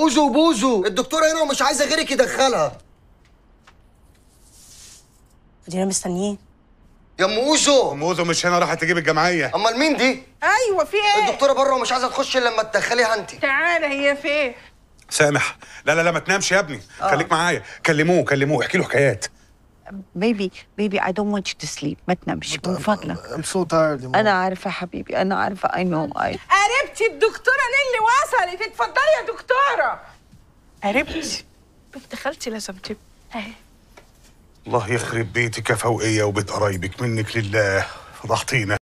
اوزو بوزو الدكتوره هنا ومش عايزه غيرك يدخلها ادينا مستنيين يا ام اوزو ام اوزو مش هنا راحت تجيب الجمعيه امال مين دي ايوه في ايه الدكتوره بره ومش عايزه تخش الا لما تدخليها انت تعالى هي في ايه سامح لا لا لا ما تنامش يا ابني آه. خليك معايا كلموه كلموه احكي له حكايات بيبي بيبي اي دونت ونت يو تو سليب ما تنامش من فضلك I'm انا عارفه حبيبي انا عارفه اي نو اي انتي الدكتوره نيلي وصلت اتفضلي يا دكتوره قربت بنت خالتي لازم تبقى اهي الله يخرب بيتك يا فوقيه وبيت قرايبك منك لله فضحتينا